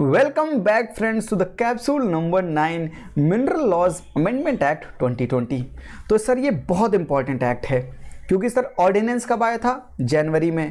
welcome back friends to the capsule number nine mineral laws amendment act 2020 तो sir ये बहुत important act है क्योंकि सर ऑर्डिनेंस कब आया था जनवरी में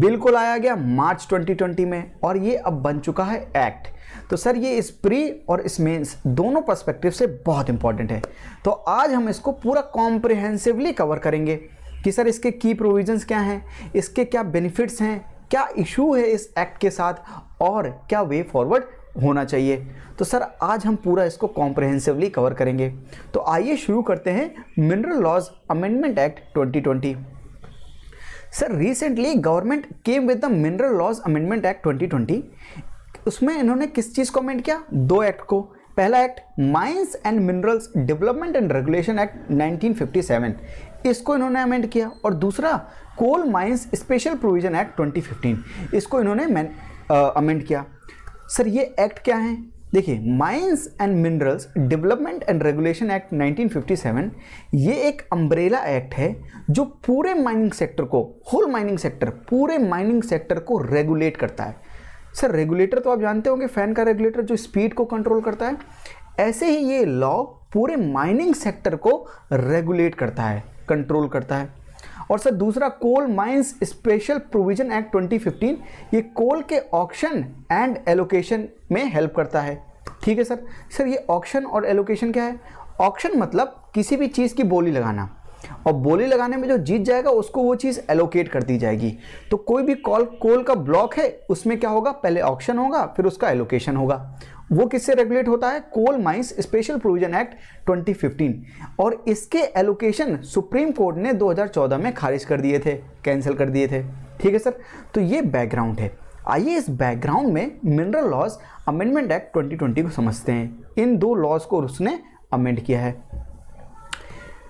बिल को लाया गया मार्च 2020 में और ये अब बन चुका है एक्ट तो सर ये इस प्री और इस मेंस दोनों पर्सपेक्टिव से बहुत इंपॉर्टेंट है तो आज हम इसको पूरा कॉम्प्रिहेंसिवली कवर करेंगे कि सर इसके की प्रोविजंस क्या हैं इसके क्या बेनिफिट्स हैं क्या इशू है इस एक्ट के साथ और क्या वे फॉरवर्ड होना चाहिए तो सर आज हम पूरा इसको कॉम्प्रहेंसिवली कवर करेंगे तो आइए शुरू करते हैं mineral laws amendment act 2020 sir recently government came with the mineral laws amendment act 2020 उसमें इन्होंने किस चीज़ को अमेंड किया दो एक्ट को पहला act mines and minerals development and regulation act 1957 इसको इन्होंने अमेंड किया और दूसरा coal mines special provision act 2015 इसको इन्होंने अमेंड किया सर ये एक्ट क्या है देखिए mines and minerals development and regulation act 1957 ये एक अम्ब्रेला एक्ट है जो पूरे माइनिंग सेक्टर को होल माइनिंग सेक्टर पूरे माइनिंग सेक्टर को रेगुलेट करता है सर रेगुलेटर तो आप जानते होंगे फैन का रेगुलेटर जो स्पीड को कंट्रोल करता है ऐसे ही ये लॉ पूरे माइनिंग सेक्टर को रेगुलेट करता है कंट्रोल करता है और सर दूसरा coal mines special provision act 2015 ये कोल के ऑक्शन एंड एलोकेशन में हेल्प करता है ठीक है सर सर ये ऑक्शन और एलोकेशन क्या है ऑक्शन मतलब किसी भी चीज़ की बोली लगाना और बोली लगाने में जो जीत जाएगा उसको वो चीज़ एलोकेट कर दी जाएगी तो कोई भी कॉल कोल का ब्लॉक है उसमें क्या होगा पहले ऑक्शन होगा फिर उसका एलोकेशन होगा वो किससे रेगुलेट होता है coal mines special provision act 2015 और इसके एलोकेशन सुप्रीम कोर्ट ने 2014 में खारिज कर दिए थे कैंसिल कर दिए थे ठीक है सर तो ये बैकग्राउंड है आइए इस बैकग्राउंड में मिनरल लॉज अमेंडमेंट एक्ट 2020 को समझते हैं इन दो लॉज को उसने अमेंड किया है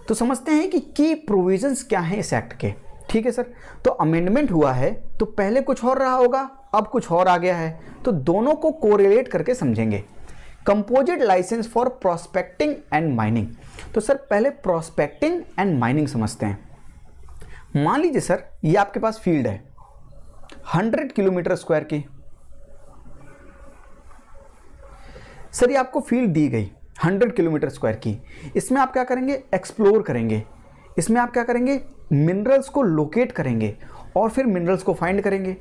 तो समझते हैं कि की प्रोविजन क्या हैं इस एक्ट के ठीक है सर तो अमेंडमेंट हुआ है तो पहले कुछ और रहा होगा अब कुछ और आ गया है तो दोनों को कोरिलेट करके समझेंगे composite licence for prospecting and mining तो सर पहले प्रोस्पेक्टिंग एंड माइनिंग समझते हैं मान लीजिए सर ये आपके पास फील्ड है 100 किलोमीटर स्क्वायर की सर ये आपको फील्ड दी गई 100 किलोमीटर स्क्वायर की इसमें आप क्या करेंगे एक्सप्लोर करेंगे इसमें आप क्या करेंगे मिनरल्स को लोकेट करेंगे और फिर मिनरल्स को फाइंड करेंगे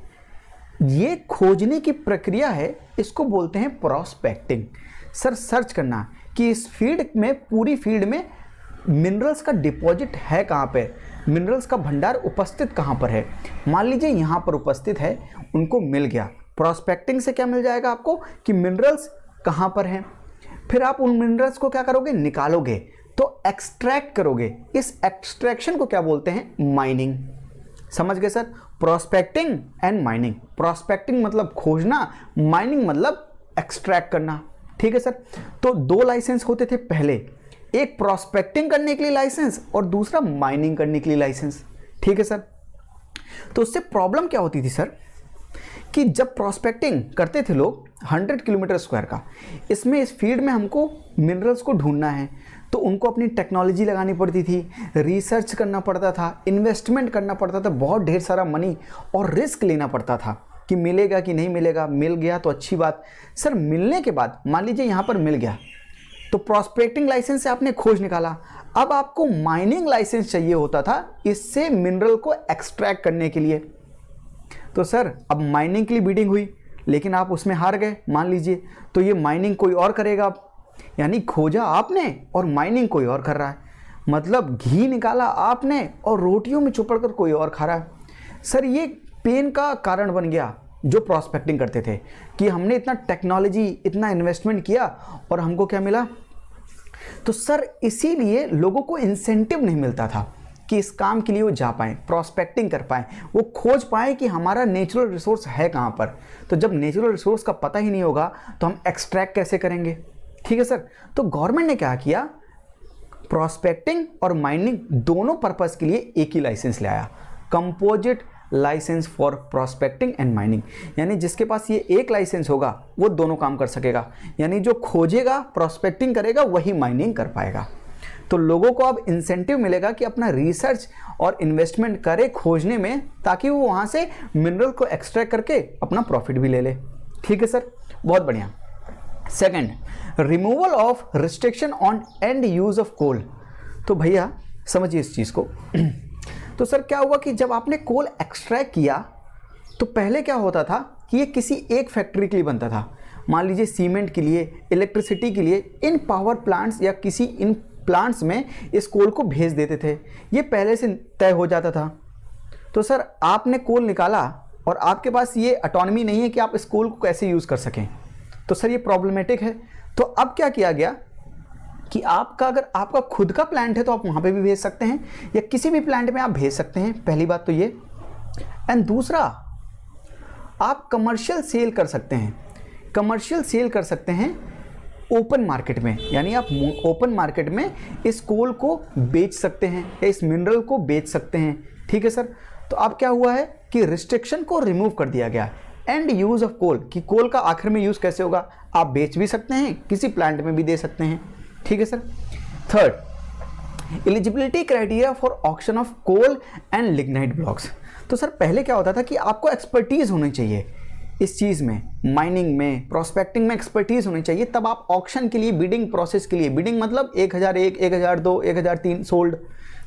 ये खोजने की प्रक्रिया है इसको बोलते हैं प्रोस्पेक्टिंग सर सर्च करना कि इस फील्ड में पूरी फील्ड में मिनरल्स का डिपॉजिट है कहाँ पर मिनरल्स का भंडार उपस्थित कहाँ पर है मान लीजिए यहाँ पर उपस्थित है उनको मिल गया प्रोस्पेक्टिंग से क्या मिल जाएगा आपको कि मिनरल्स कहाँ पर हैं फिर आप उन मिनरल्स को क्या करोगे निकालोगे तो एक्सट्रैक्ट करोगे इस एक्सट्रैक्शन को क्या बोलते हैं माइनिंग समझ गए sir prospecting and mining prospecting मतलब खोजना माइनिंग मतलब एक्सट्रैक्ट करना ठीक है सर तो दो लाइसेंस होते थे पहले एक प्रोस्पेक्टिंग करने के लिए लाइसेंस और दूसरा माइनिंग करने के लिए लाइसेंस ठीक है सर तो उससे प्रॉब्लम क्या होती थी सर कि जब प्रोस्पेक्टिंग करते थे लोग 100 किलोमीटर स्क्वायर का इसमें इस फील्ड में हमको मिनरल्स को ढूंढना है तो उनको अपनी टेक्नोलॉजी लगानी पड़ती थी रिसर्च करना पड़ता था इन्वेस्टमेंट करना पड़ता था बहुत ढेर सारा मनी और रिस्क लेना पड़ता था कि मिलेगा कि नहीं मिलेगा मिल गया तो अच्छी बात सर मिलने के बाद मान लीजिए यहाँ पर मिल गया तो प्रॉस्पेक्टिंग लाइसेंस से आपने खोज निकाला अब आपको माइनिंग लाइसेंस चाहिए होता था इससे मिनरल को एक्सट्रैक्ट करने के लिए तो सर अब माइनिंग के लिए बीडिंग हुई लेकिन आप उसमें हार गए मान लीजिए तो ये माइनिंग कोई और करेगा अब यानी खोजा आपने और माइनिंग कोई और कर रहा है मतलब घी निकाला आपने और रोटियों में चुपड़ कर कोई और खा रहा है सर ये पेन का कारण बन गया जो प्रॉस्पेक्टिंग करते थे कि हमने इतना टेक्नोलॉजी इतना इन्वेस्टमेंट किया और हमको क्या मिला तो सर इसीलिए लोगों को इंसेंटिव नहीं मिलता था कि इस काम के लिए वो जा पाएँ प्रॉस्पेक्टिंग कर पाएँ वो खोज पाएँ कि हमारा नेचुरल रिसोर्स है कहाँ पर तो जब नेचुरल रिसोर्स का पता ही नहीं होगा तो हम एक्सट्रैक्ट कैसे करेंगे ठीक है सर तो गवर्नमेंट ने क्या किया प्रोस्पेक्टिंग और माइनिंग दोनों पर्पज़ के लिए एक ही लाइसेंस ले आया composite licence for prospecting and mining यानी जिसके पास ये एक लाइसेंस होगा वो दोनों काम कर सकेगा यानी जो खोजेगा प्रोस्पेक्टिंग करेगा वही माइनिंग कर पाएगा तो लोगों को अब इंसेंटिव मिलेगा कि अपना रिसर्च और इन्वेस्टमेंट करे खोजने में ताकि वो वहाँ से मिनरल को एक्सट्रैक्ट करके अपना प्रॉफिट भी ले ले ठीक है सर बहुत बढ़िया second removal of restriction on end use of coal तो भैया समझिए इस चीज़ को तो सर क्या हुआ कि जब आपने कोल एक्सट्रैक्ट किया तो पहले क्या होता था कि ये किसी एक फैक्ट्री के लिए बनता था मान लीजिए सीमेंट के लिए इलेक्ट्रिसिटी के लिए इन पावर प्लांट्स या किसी इन प्लांट्स में इस कोल को भेज देते थे ये पहले से तय हो जाता था तो सर आपने कोल निकाला और आपके पास ये अटोनमी नहीं है कि आप इस कोल को कैसे यूज़ कर सकें तो सर ये प्रॉब्लमेटिक है तो अब क्या किया गया कि आपका अगर आपका खुद का प्लांट है तो आप वहाँ पे भी भेज सकते हैं या किसी भी प्लांट में आप भेज सकते हैं पहली बात तो ये एंड दूसरा आप कमर्शियल सेल कर सकते हैं कमर्शियल सेल कर सकते हैं ओपन मार्केट में यानी आप ओपन मार्केट में इस कोल को बेच सकते हैं या इस मिनरल को बेच सकते हैं ठीक है सर तो अब क्या हुआ है कि रिस्ट्रिक्शन को रिमूव कर दिया गया एंड यूज़ ऑफ कोल कि कोल का आखिर में यूज़ कैसे होगा आप बेच भी सकते हैं किसी प्लांट में भी दे सकते हैं ठीक है sir third eligibility criteria for auction of coal and lignite blocks तो सर पहले क्या होता था कि आपको एक्सपर्टीज़ होनी चाहिए इस चीज़ में माइनिंग में प्रोस्पेक्टिंग में एक्सपर्टीज़ होनी चाहिए तब आप ऑक्शन के लिए बिडिंग प्रोसेस के लिए बिडिंग मतलब एक हज़ार एक एक हज़ार दो एक हज़ार तीन सोल्ड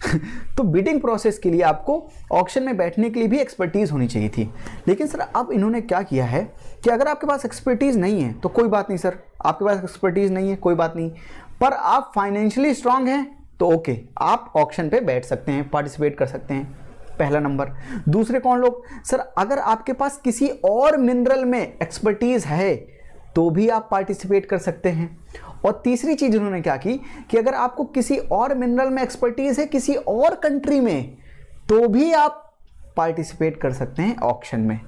तो बिडिंग प्रोसेस के लिए आपको ऑप्शन में बैठने के लिए भी एक्सपर्टीज़ होनी चाहिए थी लेकिन सर अब इन्होंने क्या किया है कि अगर आपके पास एक्सपर्टीज़ नहीं है तो कोई बात नहीं सर आपके पास एक्सपर्टीज़ नहीं है कोई बात नहीं पर आप फाइनेंशियली स्ट्रांग हैं तो ओके आप ऑप्शन पर बैठ सकते हैं पार्टिसिपेट कर सकते हैं पहला नंबर दूसरे कौन लोग सर अगर आपके पास किसी और मिनरल में एक्सपर्टीज़ है तो भी आप पार्टिसिपेट कर सकते हैं और तीसरी चीज़ उन्होंने क्या की कि अगर आपको किसी और मिनरल में एक्सपर्टीज़ है किसी और कंट्री में तो भी आप पार्टिसिपेट कर सकते हैं ऑप्शन में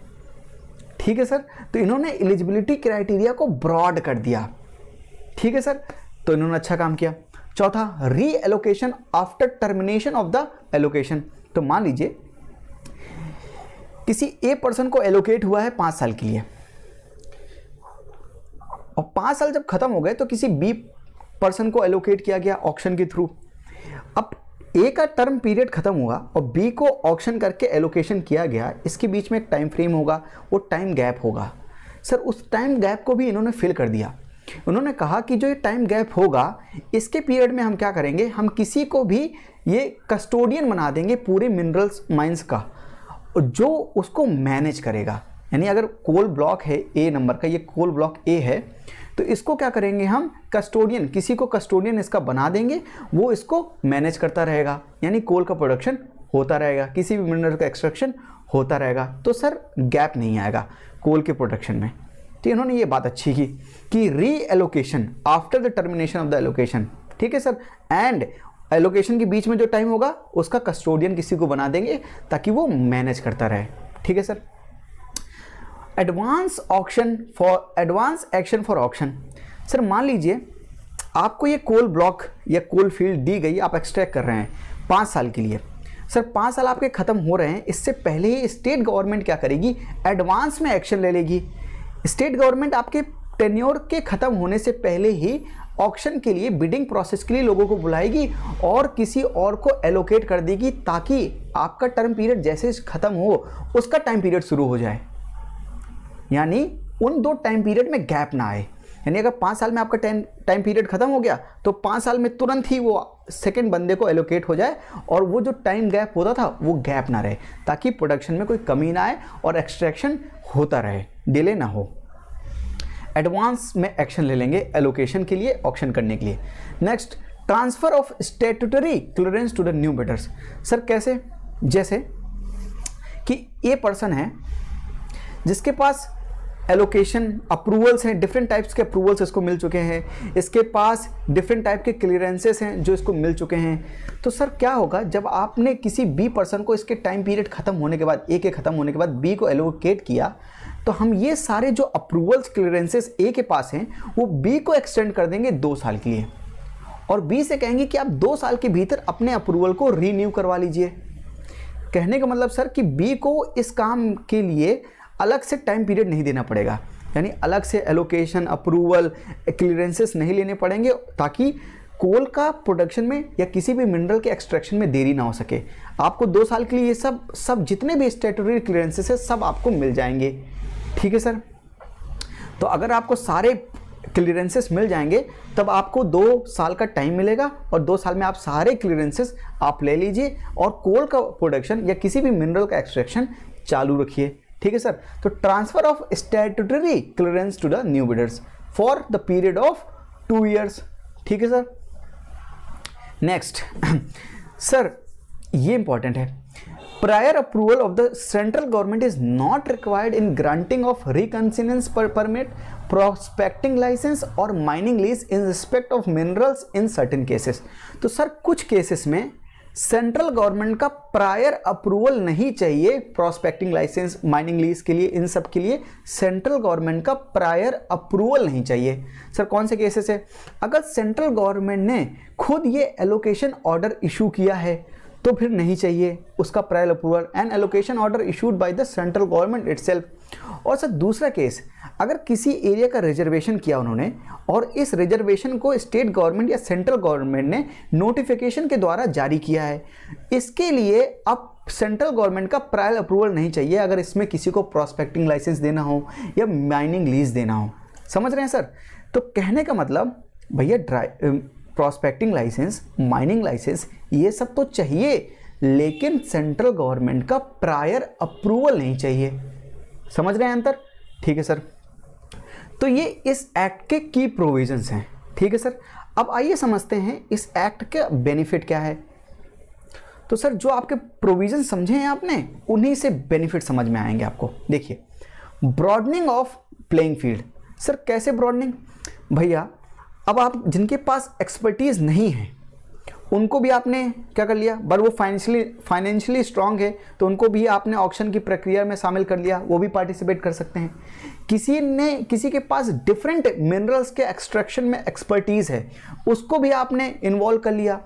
ठीक है सर तो इन्होंने एलिजिबिलिटी क्राइटेरिया को ब्रॉड कर दिया ठीक है सर तो इन्होंने अच्छा काम किया चौथा reallocation after termination of the allocation तो मान लीजिए किसी ए पर्सन को एलोकेट हुआ है पांच साल के लिए और पाँच साल जब ख़त्म हो गए तो किसी बी पर्सन को एलोकेट किया गया ऑप्शन के थ्रू अब ए का टर्म पीरियड ख़त्म हुआ और बी को ऑप्शन करके एलोकेशन किया गया इसके बीच में एक टाइम फ्रेम होगा वो टाइम गैप होगा सर उस टाइम गैप को भी इन्होंने फिल कर दिया उन्होंने कहा कि जो ये टाइम गैप होगा इसके पीरियड में हम क्या करेंगे हम किसी को भी ये कस्टोडियन बना देंगे पूरे मिनरल्स माइंस का जो उसको मैनेज करेगा यानी अगर कोल ब्लॉक है ए नंबर का ये कोल ब्लॉक ए है तो इसको क्या करेंगे हम कस्टोडियन किसी को कस्टोडियन इसका बना देंगे वो इसको मैनेज करता रहेगा यानी कोल का प्रोडक्शन होता रहेगा किसी भी मिनरल का एक्सट्रक्शन होता रहेगा तो सर गैप नहीं आएगा कोल के प्रोडक्शन में तो इन्होंने ये बात अच्छी की कि reallocation after the termination of the allocation ठीक है सर एंड एलोकेशन के बीच में जो टाइम होगा उसका कस्टोडियन किसी को बना देंगे ताकि वो मैनेज करता रहे ठीक है sir advance auction for advance action for auction sir मान लीजिए आपको ये कोल ब्लॉक या कोल फील्ड दी गई आप एक्सट्रैक्ट कर रहे हैं पाँच साल के लिए सर पाँच साल आपके ख़त्म हो रहे हैं इससे पहले ही स्टेट गवर्नमेंट क्या करेगी एडवांस में एक्शन ले लेगी स्टेट गवर्नमेंट आपके टेन्योर के ख़त्म होने से पहले ही ऑक्शन के लिए बिडिंग प्रोसेस के लिए लोगों को बुलाएगी और किसी और को एलोकेट कर देगी ताकि आपका टर्म पीरियड जैसे ख़त्म हो उसका टाइम पीरियड शुरू हो जाए यानी उन दो टाइम पीरियड में गैप ना आए यानी अगर पाँच साल में आपका टाइम टाइम पीरियड खत्म हो गया तो पाँच साल में तुरंत ही वो सेकेंड बंदे को एलोकेट हो जाए और वो जो टाइम गैप होता था वो गैप ना रहे ताकि प्रोडक्शन में कोई कमी ना आए और एक्सट्रैक्शन होता रहे डिले ना हो एडवांस में एक्शन ले लेंगे एलोकेशन के लिए ऑप्शन करने के लिए next transfer of statutory clearance to the new bidders sir कैसे जैसे कि ये पर्सन है जिसके पास एलोकेशन अप्रूवल्स हैं डिफरेंट टाइप्स के अप्रूवल्स इसको मिल चुके हैं इसके पास डिफरेंट टाइप के क्लियरेंसेस हैं जो इसको मिल चुके हैं तो सर क्या होगा जब आपने किसी बी पर्सन को इसके टाइम पीरियड ख़त्म होने के बाद ए के ख़त्म होने के बाद बी को एलोकेट किया तो हम ये सारे जो अप्रूवल्स क्लियरेंसेस ए के पास हैं वो बी को एक्सटेंड कर देंगे दो साल के लिए और बी से कहेंगे कि आप दो साल के भीतर अपने अप्रूवल को रीन्यू करवा लीजिए कहने का मतलब सर कि बी को इस काम के लिए अलग से टाइम पीरियड नहीं देना पड़ेगा यानी अलग से एलोकेशन अप्रूवल क्लियरेंसेस नहीं लेने पड़ेंगे ताकि कोल का प्रोडक्शन में या किसी भी मिनरल के एक्सट्रैक्शन में देरी ना हो सके आपको दो साल के लिए ये सब सब जितने भी स्टेटरी क्लियरेंसेस है सब आपको मिल जाएंगे ठीक है सर तो अगर आपको सारे क्लियरेंसेस मिल जाएंगे तब आपको दो साल का टाइम मिलेगा और दो साल में आप सारे क्लियरेंसेस आप ले लीजिए और कोल का प्रोडक्शन या किसी भी मिनरल का एक्सट्रैक्शन चालू रखिए ठीक है सर तो transfer of statutory clearance to the new bidders for the period of two years ठीक है सर नेक्स्ट सर ये इंपॉर्टेंट है prior approval of the central government is not required in granting of reconnaissance permit prospecting licence और mining lease in respect of minerals in certain cases तो sir कुछ cases में central government का prior approval नहीं चाहिए prospecting licence mining lease के लिए इन सब के लिए सेंट्रल गवर्नमेंट का प्रायर अप्रूवल नहीं चाहिए सर कौन से केसेस है अगर सेंट्रल गवर्नमेंट ने खुद ये एलोकेशन ऑर्डर इशू किया है तो फिर नहीं चाहिए उसका prior approval and allocation order issued by the central government it और सर दूसरा केस अगर किसी एरिया का रिजर्वेशन किया उन्होंने और इस रिजर्वेशन को स्टेट गवर्नमेंट या सेंट्रल गवर्नमेंट ने नोटिफिकेशन के द्वारा जारी किया है इसके लिए अब सेंट्रल गवर्नमेंट का प्रायर अप्रूवल नहीं चाहिए अगर इसमें किसी को प्रॉस्पेक्टिंग लाइसेंस देना हो या माइनिंग लीज देना हो समझ रहे हैं सर तो कहने का मतलब भैया dry prospecting licence mining licence ये सब तो चाहिए लेकिन सेंट्रल गवर्नमेंट का प्रायर अप्रूवल नहीं चाहिए समझ रहे हैं अंतर ठीक है सर तो ये इस एक्ट के की प्रोविजंस हैं ठीक है सर अब आइए समझते हैं इस एक्ट के बेनिफिट क्या है तो सर जो आपके प्रोविजन समझे हैं आपने उन्हीं से बेनिफिट समझ में आएंगे आपको देखिए broadening of playing field sir कैसे ब्रॉडनिंग भैया अब आप जिनके पास एक्सपर्टीज़ नहीं है उनको भी आपने क्या कर लिया बर वो फाइनेंशियली फाइनेंशियली स्ट्रांग है तो उनको भी आपने ऑक्शन की प्रक्रिया में शामिल कर लिया वो भी पार्टिसिपेट कर सकते हैं किसी ने किसी के पास डिफरेंट मिनरल्स के एक्सट्रैक्शन में एक्सपर्टीज़ है उसको भी आपने इन्वॉल्व कर लिया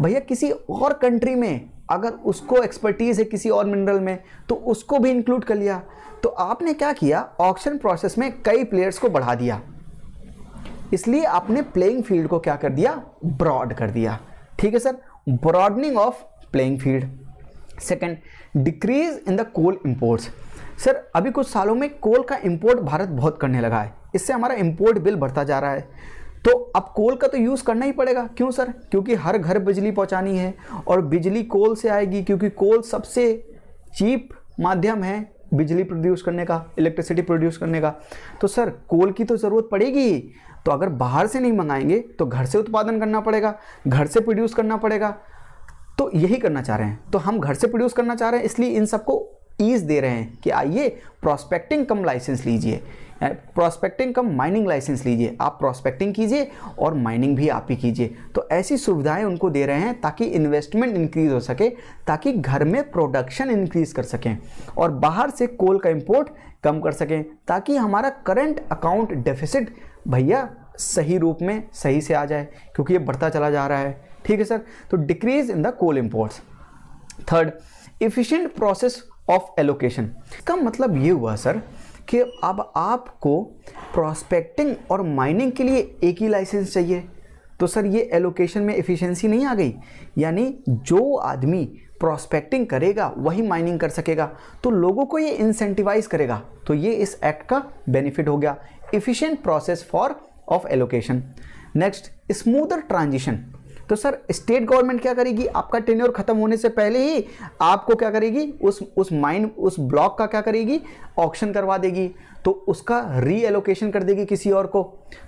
भैया किसी और कंट्री में अगर उसको एक्सपर्टीज़ है किसी और मिनरल में तो उसको भी इंक्लूड कर लिया तो आपने क्या किया ऑक्शन प्रोसेस में कई प्लेयर्स को बढ़ा दिया इसलिए आपने प्लेइंग फील्ड को क्या कर दिया ब्रॉड कर दिया ठीक है sir broadening of playing field second decrease in the coal imports sir अभी कुछ सालों में कोल का इंपोर्ट भारत बहुत करने लगा है इससे हमारा इंपोर्ट बिल बढ़ता जा रहा है तो अब कोल का तो यूज़ करना ही पड़ेगा क्यों सर क्योंकि हर घर बिजली पहुंचानी है और बिजली कोल से आएगी क्योंकि कोल सबसे चीप माध्यम है बिजली प्रोड्यूस करने का इलेक्ट्रिसिटी प्रोड्यूस करने का तो सर कोल की तो ज़रूरत पड़ेगी तो अगर बाहर से नहीं मंगाएंगे तो घर से उत्पादन करना पड़ेगा घर से प्रोड्यूस करना पड़ेगा तो यही करना चाह रहे हैं तो हम घर से प्रोड्यूस करना चाह रहे हैं इसलिए इन सबको ईज दे रहे हैं कि आइए प्रोस्पेक्टिंग कम लाइसेंस लीजिए प्रोस्पेक्टिंग कम माइनिंग लाइसेंस लीजिए आप प्रोस्पेक्टिंग कीजिए और माइनिंग भी आप ही कीजिए तो ऐसी सुविधाएं उनको दे रहे हैं ताकि इन्वेस्टमेंट इंक्रीज हो सके ताकि घर में प्रोडक्शन इंक्रीज कर सकें और बाहर से कोल का इम्पोर्ट कम कर सकें ताकि हमारा करंट अकाउंट डेफिसिट भैया सही रूप में सही से आ जाए क्योंकि ये बढ़ता चला जा रहा है ठीक है सर तो decrease in the coal imports third efficient process of allocation इसका मतलब ये हुआ सर कि अब आपको प्रोस्पेक्टिंग और माइनिंग के लिए एक ही लाइसेंस चाहिए तो सर ये एलोकेशन में एफिशिएंसी नहीं आ गई यानी जो आदमी प्रोस्पेक्टिंग करेगा वही माइनिंग कर सकेगा तो लोगों को ये इंसेंटिवाइज करेगा तो ये इस एक्ट का बेनिफिट हो गया efficient process for of allocation next smoother transition तो सर स्टेट गवर्नमेंट क्या करेगी आपका टेन्योर खत्म होने से पहले ही आपको क्या करेगी उस उस माइन उस ब्लॉक का क्या करेगी ऑक्शन करवा देगी तो उसका री एलोकेशन कर देगी किसी और को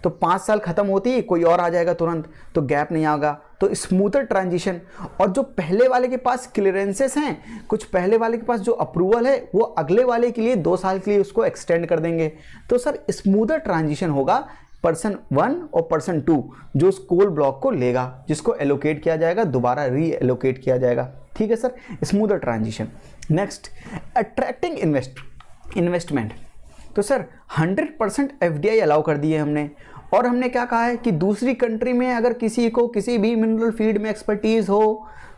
तो पाँच साल खत्म होती ही कोई और आ जाएगा तुरंत तो गैप नहीं आएगा तो स्मूथर ट्रांजिशन और जो पहले वाले के पास क्लियरेंसेस हैं कुछ पहले वाले के पास जो अप्रूवल है वो अगले वाले के लिए दो साल के लिए उसको एक्सटेंड कर देंगे तो सर स्मूथर ट्रांजिशन होगा पर्सन वन और पर्सन टू जो उस कोल ब्लॉक को लेगा जिसको एलोकेट किया जाएगा दोबारा री एलोकेट किया जाएगा ठीक है sir smoother transition next attracting invest investment तो सर 100 परसेंट एफ अलाउ कर दिए हमने और हमने क्या कहा है कि दूसरी कंट्री में अगर किसी को किसी भी मिनरल फील्ड में एक्सपर्टीज़ हो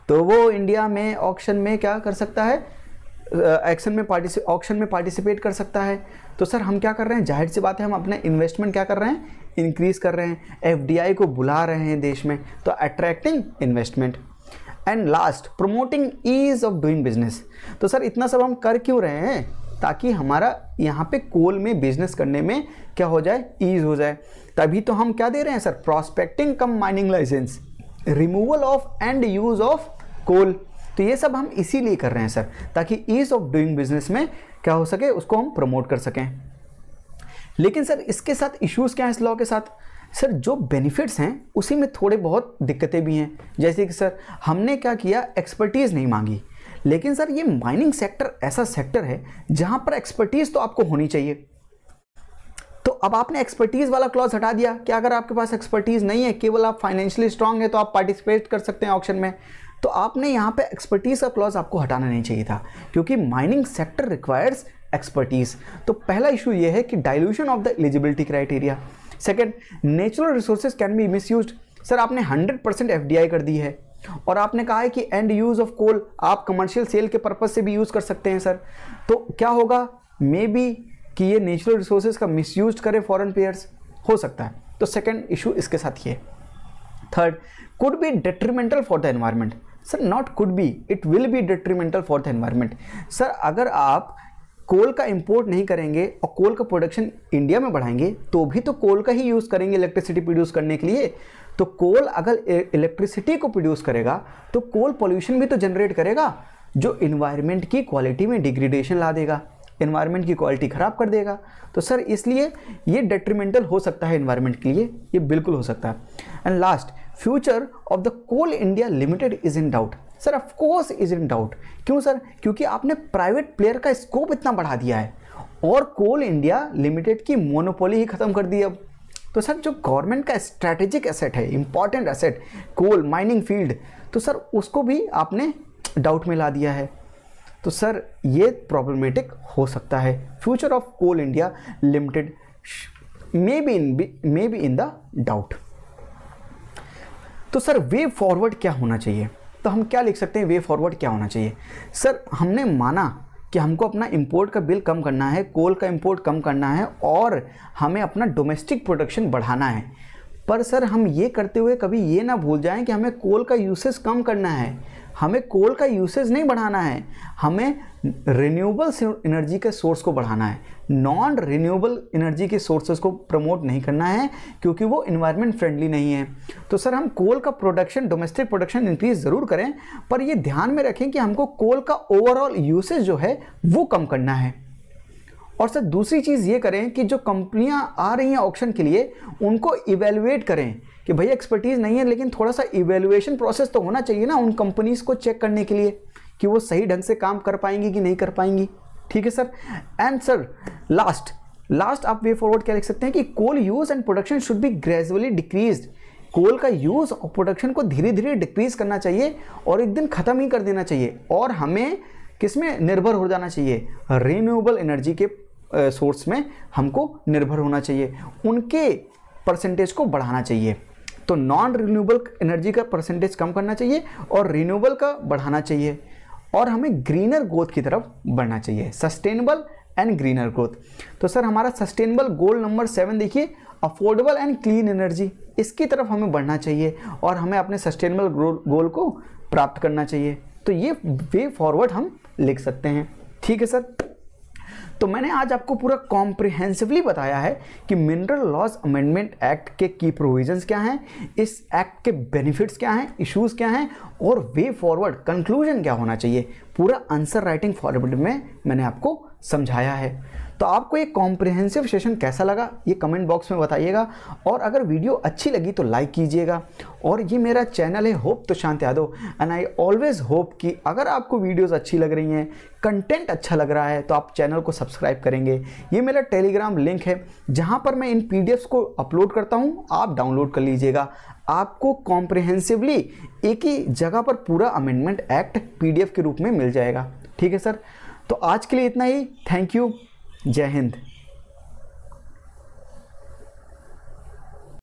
तो वो इंडिया में ऑक्शन में क्या कर सकता है एक्शन में पार्टिसि ऑक्शन में पार्टिसिपेट कर सकता है तो सर हम क्या कर रहे हैं जाहिर सी बात है हम अपने इन्वेस्टमेंट क्या कर रहे हैं इंक्रीज़ कर रहे हैं एफ को बुला रहे हैं देश में तो attracting investment and last promoting ease of doing business तो सर इतना सब हम कर क्यों रहे हैं ताकि हमारा यहाँ पे कोल में बिजनेस करने में क्या हो जाए ईज हो जाए तभी तो हम क्या दे रहे हैं sir prospecting cum mining licence removal of end use of coal तो ये सब हम इसीलिए कर रहे हैं सर ताकि ईज ऑफ डूइंग बिजनेस में क्या हो सके उसको हम प्रमोट कर सकें लेकिन सर इसके साथ इश्यूज़ क्या हैं इस लॉ के साथ सर जो बेनिफिट्स हैं उसी में थोड़े बहुत दिक्कतें भी हैं जैसे कि सर हमने क्या किया एक्सपर्टीज़ नहीं मांगी लेकिन सर ये माइनिंग सेक्टर ऐसा सेक्टर है जहाँ पर एक्सपर्टीज़ तो आपको होनी चाहिए तो अब आपने एक्सपर्टीज़ वाला क्लॉज हटा दिया कि अगर आपके पास एक्सपर्टीज़ नहीं है केवल आप फाइनेंशियली स्ट्रांग है तो आप पार्टिसिपेट कर सकते हैं ऑप्शन में तो आपने यहाँ पे एक्सपर्टीज़ का क्लॉज आपको हटाना नहीं चाहिए था क्योंकि माइनिंग सेक्टर रिक्वायर्स एक्सपर्टीज़ तो पहला इशू ये है कि dilution of the eligibility criteria second natural resources can be miss sir आपने हंड्रेड परसेंट एफ कर दी है और आपने कहा है कि एंड यूज़ ऑफ कोल आप कमर्शियल सेल के पर्पज़ से भी यूज़ कर सकते हैं सर तो क्या होगा मे बी कि ये नेचुरल रिसोर्सेज का मिसयूज करें फॉरेन प्लेयर्स हो सकता है तो सेकेंड इशू इसके साथ ये third could be detrimental for the environment sir not could be it will be detrimental for the environment sir अगर आप कोल का इंपोर्ट नहीं करेंगे और कोल का प्रोडक्शन इंडिया में बढ़ाएंगे तो भी तो कोल का ही यूज़ करेंगे इलेक्ट्रिसिटी प्रोड्यूस करने के लिए तो कोल अगर इलेक्ट्रिसिटी e- को प्रोड्यूस करेगा तो कोल पोल्यूशन भी तो जनरेट करेगा जो इन्वायरमेंट की क्वालिटी में डिग्रेडेशन ला देगा इन्वायरमेंट की क्वालिटी ख़राब कर देगा तो सर इसलिए ये डेट्रीमेंटल हो सकता है इन्वायरमेंट के लिए ये बिल्कुल हो सकता है and last future of the coal India limited is in doubt sir of course is in doubt क्यों सर क्योंकि आपने प्राइवेट प्लेयर का स्कोप इतना बढ़ा दिया है और कोल इंडिया लिमिटेड की मोनोपोली ही ख़त्म कर दी अब तो सर जो गवर्नमेंट का स्ट्रेटेजिक एसेट है important asset coal mining field तो सर उसको भी आपने डाउट में ला दिया है तो सर ये प्रॉब्लमेटिक हो सकता है future of coal India limited may be in may be in the doubt तो सर वे फॉरवर्ड क्या होना चाहिए तो हम क्या लिख सकते हैं वे फॉरवर्ड क्या होना चाहिए सर हमने माना कि हमको अपना इम्पोर्ट का बिल कम करना है कोल का इम्पोर्ट कम करना है और हमें अपना डोमेस्टिक प्रोडक्शन बढ़ाना है पर सर हम ये करते हुए कभी ये ना भूल जाएं कि हमें कोल का यूसेज कम करना है हमें कोल का यूसेज नहीं बढ़ाना है हमें रिन्यूएबल एनर्जी के सोर्स को बढ़ाना है नॉन रिन्यूएबल एनर्जी के सोर्सेज को प्रमोट नहीं करना है क्योंकि वो इन्वायरमेंट फ्रेंडली नहीं है तो सर हम कोल का प्रोडक्शन डोमेस्टिक प्रोडक्शन इंक्रीज ज़रूर करें पर ये ध्यान में रखें कि हमको कोल का ओवरऑल यूसेज जो है वो कम करना है और सर दूसरी चीज़ ये करें कि जो कंपनियां आ रही हैं ऑप्शन के लिए उनको इवेलुएट करें कि भैया एक्सपर्टीज़ नहीं है लेकिन थोड़ा सा इवेल्युएशन प्रोसेस तो होना चाहिए ना उन कंपनीज़ को चेक करने के लिए कि वो सही ढंग से काम कर पाएंगी कि नहीं कर पाएंगी ठीक है sir and sir last last आप वे फॉरवर्ड क्या लिख सकते हैं कि coal use and production should be gradually decrease coal का यूज़ और प्रोडक्शन को धीरे धीरे डिक्रीज करना चाहिए और एक दिन ख़त्म ही कर देना चाहिए और हमें किस में निर्भर हो जाना चाहिए रिन्यूएबल एनर्जी के सोर्स में हमको निर्भर होना चाहिए उनके परसेंटेज को बढ़ाना चाहिए तो नॉन रिन्यूएबल एनर्जी का परसेंटेज कम करना चाहिए और रिन्यूएबल का बढ़ाना चाहिए और हमें ग्रीनर ग्रोथ की तरफ बढ़ना चाहिए सस्टेनेबल एंड ग्रीनर ग्रोथ तो सर हमारा सस्टेनेबल गोल नंबर सेवन देखिए अफोर्डेबल एंड क्लीन एनर्जी इसकी तरफ हमें बढ़ना चाहिए और हमें अपने सस्टेनेबल गोल को प्राप्त करना चाहिए तो ये वे फॉरवर्ड हम लिख सकते हैं ठीक है सर तो मैंने आज आपको पूरा कॉम्प्रिहेंसिवली बताया है कि मिनरल लॉज अमेंडमेंट एक्ट के की प्रोविजंस क्या हैं इस एक्ट के बेनिफिट्स क्या हैं इश्यूज क्या हैं और वे फॉरवर्ड कंक्लूजन क्या होना चाहिए पूरा आंसर राइटिंग फॉर्मेट में मैंने आपको समझाया है तो आपको ये कॉम्प्रिहेंसिव सेशन कैसा लगा ये कमेंट बॉक्स में बताइएगा और अगर वीडियो अच्छी लगी तो लाइक कीजिएगा और ये मेरा चैनल है होप तो Shant Yadav and I always hope कि अगर आपको वीडियोस अच्छी लग रही हैं कंटेंट अच्छा लग रहा है तो आप चैनल को सब्सक्राइब करेंगे ये मेरा टेलीग्राम लिंक है जहाँ पर मैं इन पी को अपलोड करता हूँ आप डाउनलोड कर लीजिएगा आपको कॉम्प्रिहेंसिवली एक ही जगह पर पूरा अमेंडमेंट एक्ट पीडीएफ के रूप में मिल जाएगा ठीक है सर तो आज के लिए इतना ही थैंक यू जय हिंद